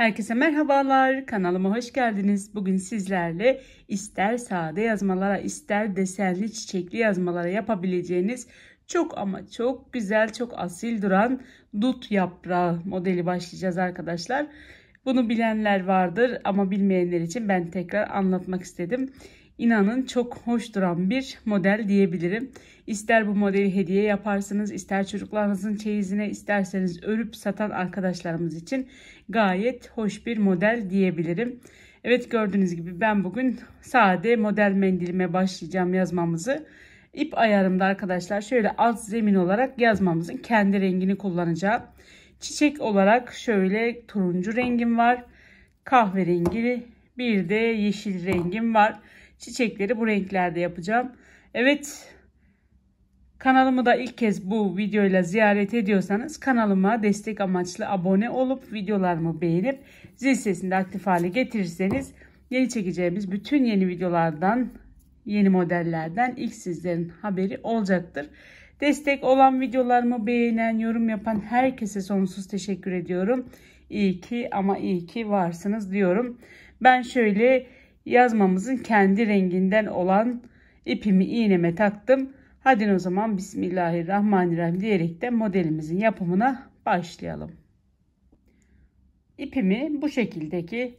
Herkese merhabalar. Kanalıma hoş geldiniz. Bugün sizlerle ister sade yazmalara, ister desenli çiçekli yazmalara yapabileceğiniz çok ama çok güzel, çok asil duran dut yaprağı modeli başlayacağız arkadaşlar. Bunu bilenler vardır ama bilmeyenler için ben tekrar anlatmak istedim inanın çok hoş duran bir model diyebilirim. İster bu modeli hediye yaparsınız, ister çocuklarınızın çeyizine, isterseniz örüp satan arkadaşlarımız için gayet hoş bir model diyebilirim. Evet gördüğünüz gibi ben bugün sade model mendilime başlayacağım yazmamızı. İp ayarımda arkadaşlar şöyle alt zemin olarak yazmamızın kendi rengini kullanacağım. Çiçek olarak şöyle turuncu rengim var. Kahverengi bir de yeşil rengim var çiçekleri bu renklerde yapacağım. Evet kanalımı da ilk kez bu videoyla ziyaret ediyorsanız kanalıma destek amaçlı abone olup videolarımı beğenip zil sesini de aktif hale getirirseniz yeni çekeceğimiz bütün yeni videolardan yeni modellerden ilk sizlerin haberi olacaktır. Destek olan videolarımı beğenen, yorum yapan herkese sonsuz teşekkür ediyorum. İyi ki ama iyi ki varsınız diyorum. Ben şöyle yazmamızın kendi renginden olan ipimi iğneme taktım. Hadi o zaman Bismillahirrahmanirrahim diyerek de modelimizin yapımına başlayalım. İpimi bu şekildeki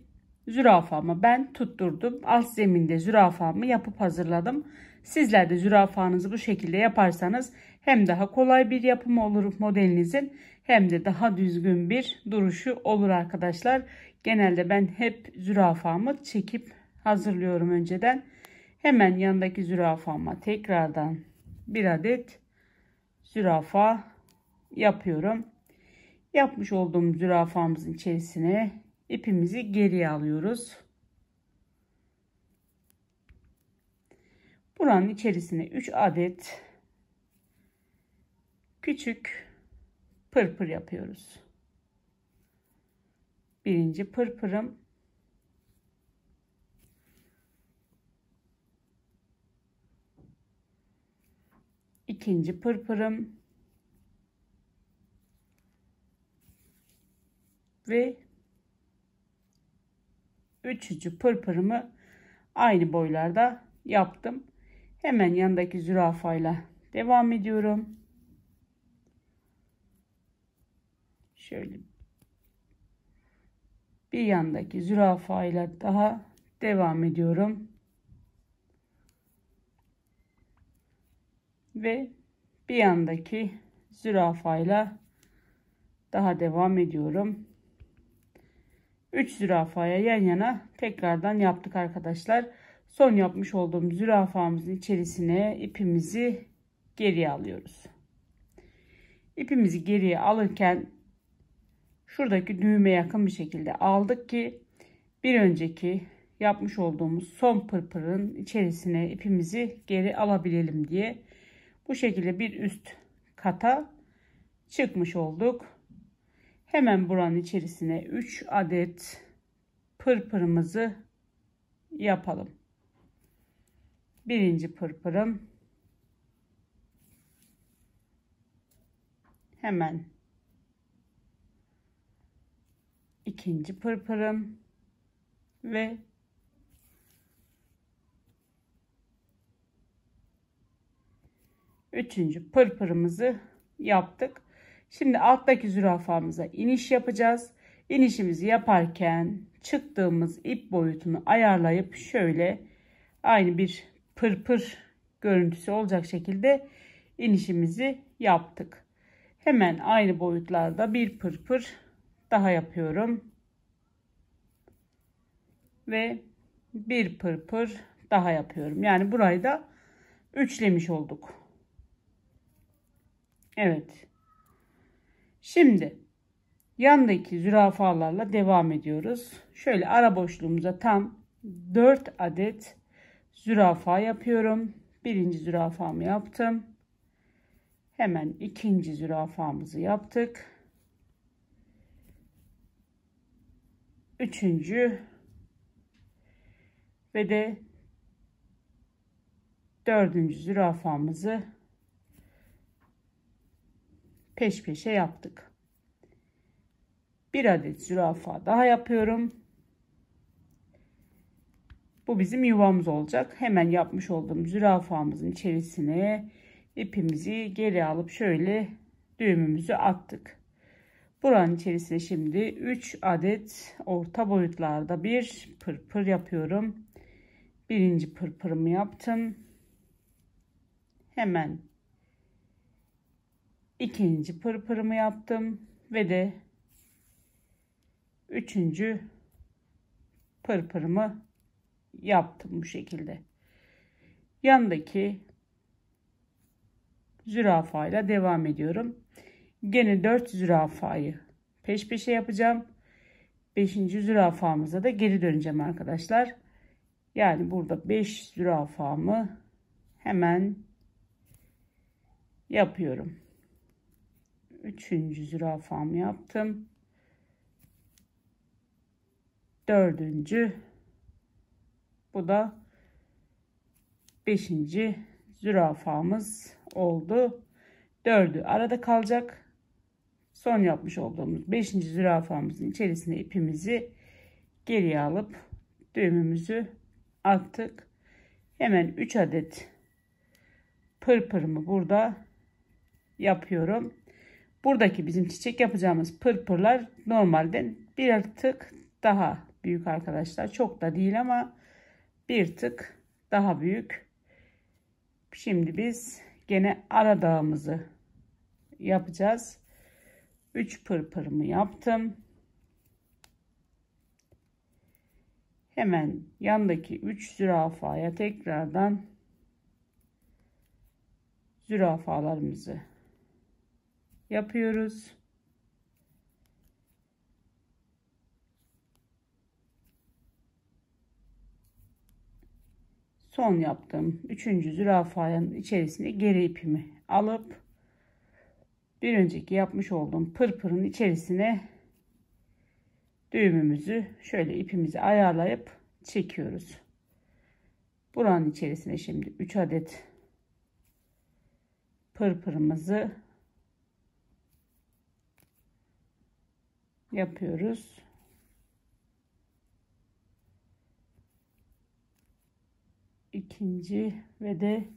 zürafamı ben tutturdum. Alt zeminde zürafamı yapıp hazırladım. Sizler de zürafanızı bu şekilde yaparsanız hem daha kolay bir yapım olur modelinizin hem de daha düzgün bir duruşu olur arkadaşlar. Genelde ben hep zürafamı çekip hazırlıyorum önceden. Hemen yanındaki zürafama tekrardan bir adet zürafa yapıyorum. Yapmış olduğum zürafamızın içerisine ipimizi geriye alıyoruz. Buranın içerisine 3 adet küçük pırpır yapıyoruz. Birinci pırpırım ikinci pırpırım ve üçüncü pırpırımı aynı boylarda yaptım. Hemen yandaki zürafayla devam ediyorum. Şöyle bir yandaki zürafayla daha devam ediyorum. ve bir yandaki zürafayla daha devam ediyorum. 3 zürafaya yan yana tekrardan yaptık arkadaşlar. Son yapmış olduğum zürafamızın içerisine ipimizi geriye alıyoruz. İpimizi geriye alırken şuradaki düğme yakın bir şekilde aldık ki bir önceki yapmış olduğumuz son pırpırın içerisine ipimizi geri alabilelim diye bu şekilde bir üst kata çıkmış olduk. Hemen buranın içerisine 3 adet pırpırımızı yapalım. Birinci pırpırım. Hemen ikinci pırpırım ve Üçüncü pırpırımızı yaptık. Şimdi alttaki zürafamıza iniş yapacağız. İnişimizi yaparken çıktığımız ip boyutunu ayarlayıp şöyle aynı bir pırpır görüntüsü olacak şekilde inişimizi yaptık. Hemen aynı boyutlarda bir pırpır daha yapıyorum. Ve bir pırpır daha yapıyorum. Yani burayı da üçlemiş olduk. Evet. Şimdi yandaki zürafalarla devam ediyoruz. Şöyle ara boşluğumuza tam 4 adet zürafa yapıyorum. Birinci zürafamı yaptım. Hemen ikinci zürafamızı yaptık. Üçüncü ve de dördüncü zürafamızı peş peşe yaptık. Bir adet zürafa daha yapıyorum. Bu bizim yuvamız olacak. Hemen yapmış olduğum zürafamızın içerisine ipimizi geri alıp şöyle düğümümüzü attık. Buranın içerisine şimdi 3 adet orta boyutlarda bir pırpır yapıyorum. Birinci pırpırımı yaptım. Hemen ikinci pırpırımı yaptım ve de üçüncü pırpırımı yaptım bu şekilde. Yandaki zürafayla devam ediyorum. Gene 4 zürafayı peş peşe yapacağım. 5. zürafamıza da geri döneceğim arkadaşlar. Yani burada 5 zürafamı hemen yapıyorum. Üçüncü zürafam yaptım. Dördüncü. Bu da beşinci zürafamız oldu. Dördü arada kalacak. Son yapmış olduğumuz beşinci zürafamızın içerisine ipimizi geriye alıp düğümümüzü attık. Hemen üç adet pırpırımı burada yapıyorum. Buradaki bizim çiçek yapacağımız pırpırlar normalden bir tık daha büyük arkadaşlar. Çok da değil ama bir tık daha büyük. Şimdi biz gene ara dağımızı yapacağız. 3 pırpırımı yaptım. Hemen yandaki 3 zürafaya tekrardan zürafalarımızı yapıyoruz. Son yaptığım üçüncü zürafanın içerisine geri ipimi alıp bir önceki yapmış olduğum pırpırın içerisine düğümümüzü şöyle ipimizi ayarlayıp çekiyoruz. Buranın içerisine şimdi 3 adet pırpırımızı yapıyoruz. ikinci ve de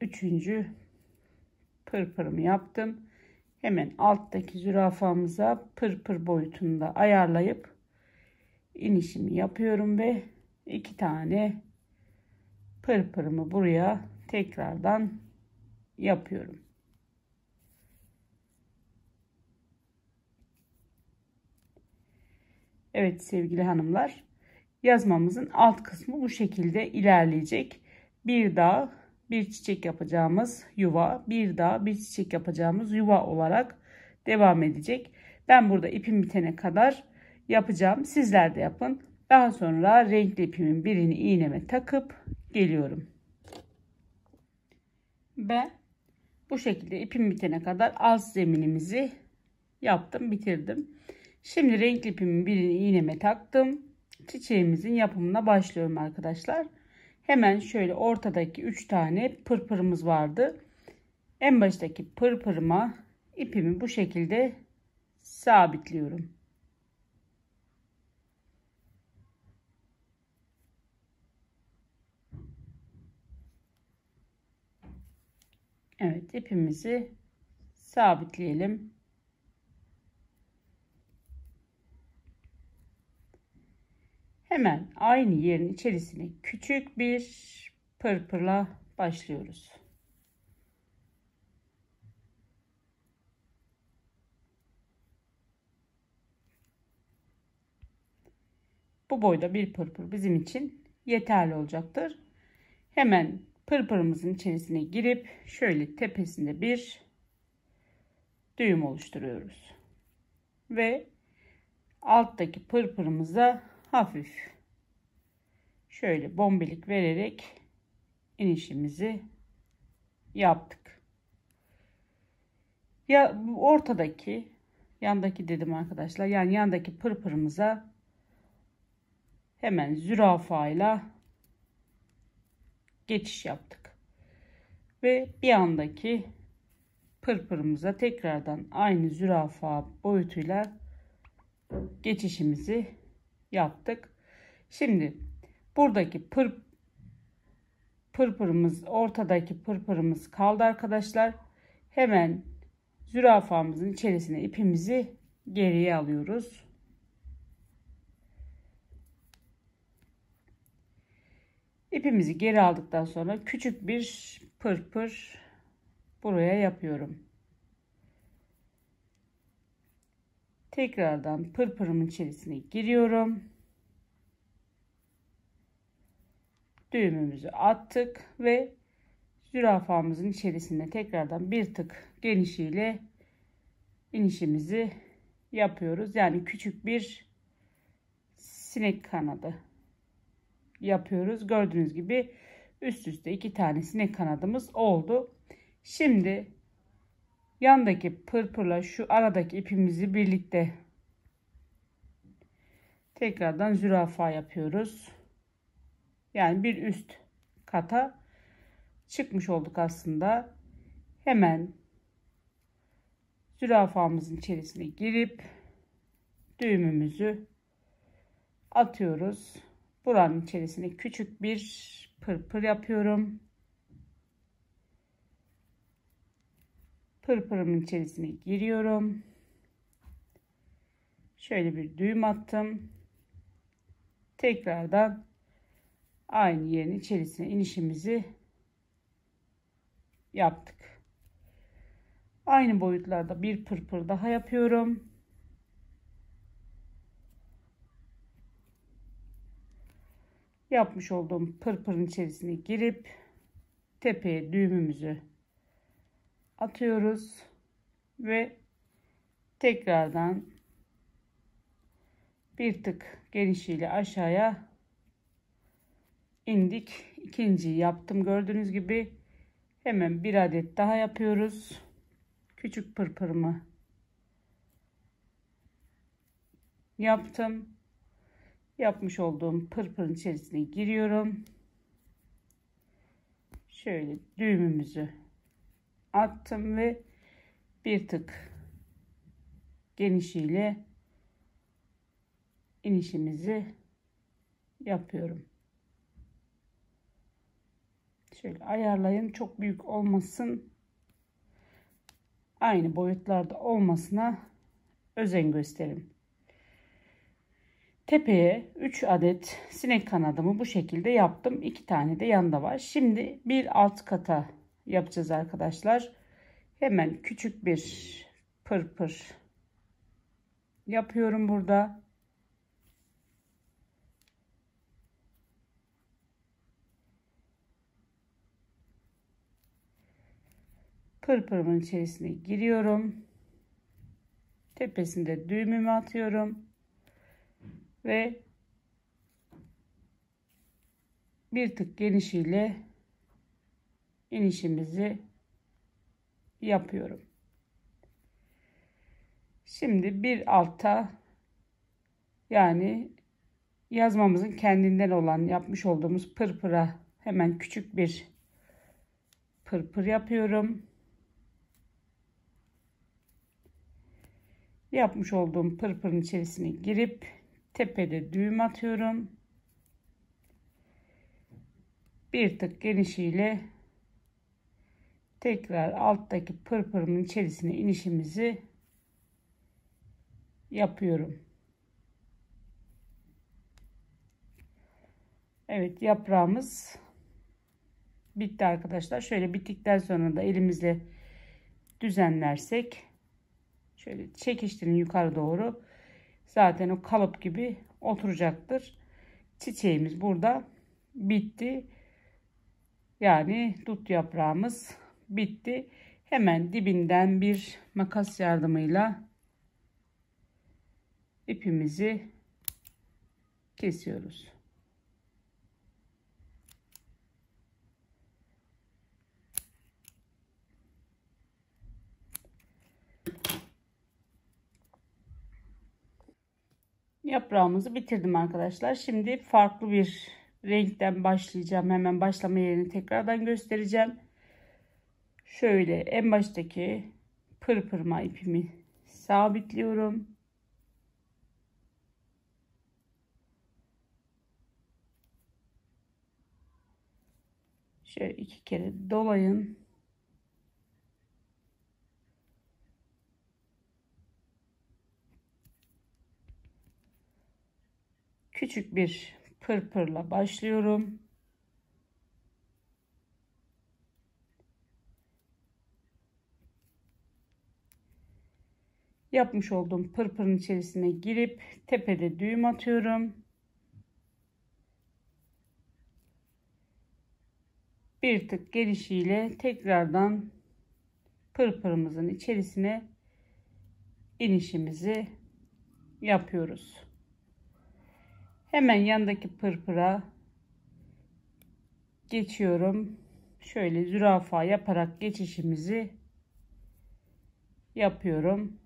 üçüncü pırpırımı yaptım. Hemen alttaki zürafamıza pırpır boyutunda ayarlayıp inişimi yapıyorum ve iki tane pırpırımı buraya tekrardan yapıyorum. Evet sevgili hanımlar yazmamızın alt kısmı bu şekilde ilerleyecek. Bir dağ bir çiçek yapacağımız yuva bir dağ bir çiçek yapacağımız yuva olarak devam edecek. Ben burada ipim bitene kadar yapacağım. Sizler de yapın. Daha sonra renkli ipimin birini iğneme takıp geliyorum. Ve bu şekilde ipim bitene kadar alt zeminimizi yaptım bitirdim. Şimdi renkli ipimin birini iğneme taktım. Çiçeğimizin yapımına başlıyorum arkadaşlar. Hemen şöyle ortadaki 3 tane pırpırımız vardı. En baştaki pırpırıma ipimi bu şekilde sabitliyorum. Evet ipimizi sabitleyelim. Hemen aynı yerin içerisine küçük bir pırpırla başlıyoruz. Bu boyda bir pırpır bizim için yeterli olacaktır. Hemen pırpırımızın içerisine girip şöyle tepesinde bir düğüm oluşturuyoruz. Ve alttaki pırpırımıza hafif şöyle bombelik vererek inişimizi yaptık. Ya ortadaki yandaki dedim arkadaşlar yani yandaki pırpırımıza hemen zürafa ile geçiş yaptık. Ve bir yandaki pırpırımıza tekrardan aynı zürafa boyutuyla geçişimizi yaptık. Şimdi buradaki pır pırpırımız ortadaki pırpırımız kaldı arkadaşlar. Hemen zürafamızın içerisine ipimizi geriye alıyoruz. İpimizi geri aldıktan sonra küçük bir pırpır buraya yapıyorum. Tekrardan pırpırımın içerisine giriyorum. Düğümümüzü attık ve zürafamızın içerisinde tekrardan bir tık genişiyle inişimizi yapıyoruz. Yani küçük bir sinek kanadı yapıyoruz. Gördüğünüz gibi üst üste iki tane sinek kanadımız oldu. Şimdi yandaki pırpırla şu aradaki ipimizi birlikte tekrardan zürafa yapıyoruz. Yani bir üst kata çıkmış olduk aslında. Hemen zürafamızın içerisine girip düğümümüzü atıyoruz. Buranın içerisine küçük bir pırpır yapıyorum. pırpırımın içerisine giriyorum. Şöyle bir düğüm attım. Tekrardan aynı yerin içerisine inişimizi yaptık. Aynı boyutlarda bir pırpır daha yapıyorum. Yapmış olduğum pırpırın içerisine girip tepeye düğümümüzü atıyoruz ve tekrardan bir tık genişliğiyle aşağıya indik. İkinciyi yaptım. Gördüğünüz gibi hemen bir adet daha yapıyoruz. Küçük pırpırımı yaptım. Yapmış olduğum pırpırın içerisine giriyorum. Şöyle düğümümüzü attım ve bir tık genişliğiyle inişimizi yapıyorum. Şöyle ayarlayın. Çok büyük olmasın. Aynı boyutlarda olmasına özen gösterin. Tepeye 3 adet sinek kanadımı bu şekilde yaptım. 2 tane de yanda var. Şimdi bir alt kata yapacağız arkadaşlar. Hemen küçük bir pırpır yapıyorum burada. Pırpırımın içerisine giriyorum. Tepesinde düğümümü atıyorum. Ve bir tık genişiyle inişimizi yapıyorum. Şimdi bir alta, yani yazmamızın kendinden olan yapmış olduğumuz pırpıra hemen küçük bir pırpır yapıyorum. Yapmış olduğum pırpırın içerisine girip tepede düğüm atıyorum. Bir tık genişiyle tekrar alttaki pırpırımın içerisine inişimizi yapıyorum. Evet yaprağımız bitti arkadaşlar. Şöyle bittikten sonra da elimizle düzenlersek şöyle çekiştirin yukarı doğru zaten o kalıp gibi oturacaktır. Çiçeğimiz burada bitti. Yani dut yaprağımız bitti. Hemen dibinden bir makas yardımıyla ipimizi kesiyoruz. Yaprağımızı bitirdim arkadaşlar. Şimdi farklı bir renkten başlayacağım. Hemen başlama yerini tekrardan göstereceğim şöyle en baştaki pırpırma ipimi sabitliyorum. Şöyle iki kere dolayın. Küçük bir pırpırla başlıyorum. yapmış olduğum pırpırın içerisine girip tepede düğüm atıyorum. Bir tık gelişiyle tekrardan pırpırımızın içerisine inişimizi yapıyoruz. Hemen yandaki pırpıra geçiyorum. Şöyle zürafa yaparak geçişimizi yapıyorum.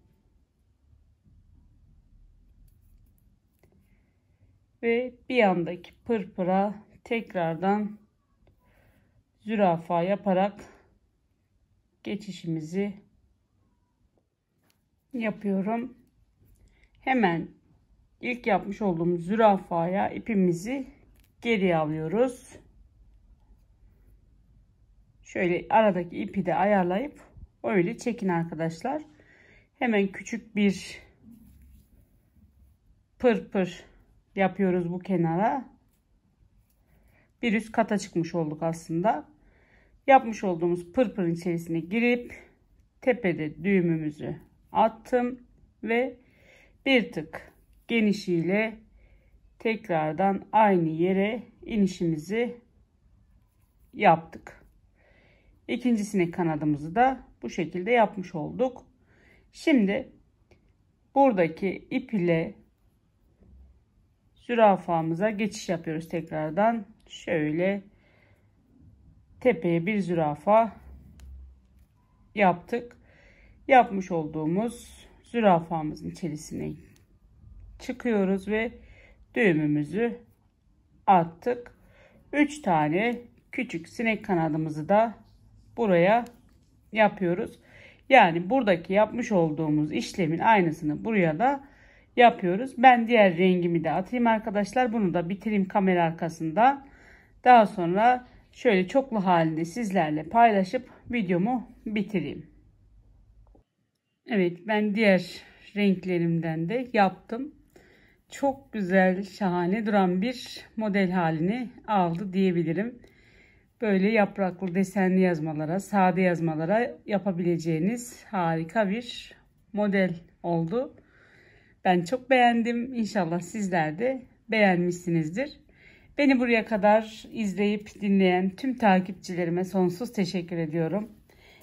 Ve bir yandaki pırpıra tekrardan zürafa yaparak geçişimizi yapıyorum. Hemen ilk yapmış olduğum zürafaya ipimizi geri alıyoruz. Şöyle aradaki ipi de ayarlayıp öyle çekin arkadaşlar. Hemen küçük bir pırpır pır yapıyoruz bu kenara. Bir üst kata çıkmış olduk aslında. Yapmış olduğumuz pırpırın içerisine girip tepede düğümümüzü attım ve bir tık genişiyle tekrardan aynı yere inişimizi yaptık. İkinci kanadımızı da bu şekilde yapmış olduk. Şimdi buradaki ip ile zürafamıza geçiş yapıyoruz tekrardan. Şöyle tepeye bir zürafa yaptık. Yapmış olduğumuz zürafamızın içerisine çıkıyoruz ve düğümümüzü attık. 3 tane küçük sinek kanadımızı da buraya yapıyoruz. Yani buradaki yapmış olduğumuz işlemin aynısını buraya da yapıyoruz. Ben diğer rengimi de atayım arkadaşlar. Bunu da bitireyim kamera arkasında. Daha sonra şöyle çoklu halinde sizlerle paylaşıp videomu bitireyim. Evet ben diğer renklerimden de yaptım. Çok güzel şahane duran bir model halini aldı diyebilirim. Böyle yapraklı desenli yazmalara sade yazmalara yapabileceğiniz harika bir model oldu. Ben çok beğendim. İnşallah sizler de beğenmişsinizdir. Beni buraya kadar izleyip dinleyen tüm takipçilerime sonsuz teşekkür ediyorum.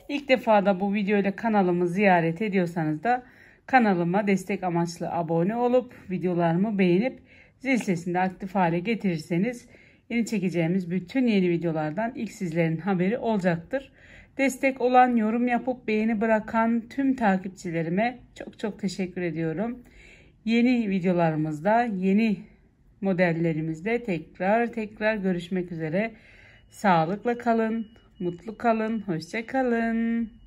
İlk defa da bu videoyla kanalımı ziyaret ediyorsanız da kanalıma destek amaçlı abone olup videolarımı beğenip zil sesini de aktif hale getirirseniz yeni çekeceğimiz bütün yeni videolardan ilk sizlerin haberi olacaktır. Destek olan, yorum yapıp beğeni bırakan tüm takipçilerime çok çok teşekkür ediyorum. Yeni videolarımızda, yeni modellerimizde tekrar tekrar görüşmek üzere. Sağlıkla kalın, mutlu kalın, hoşça kalın.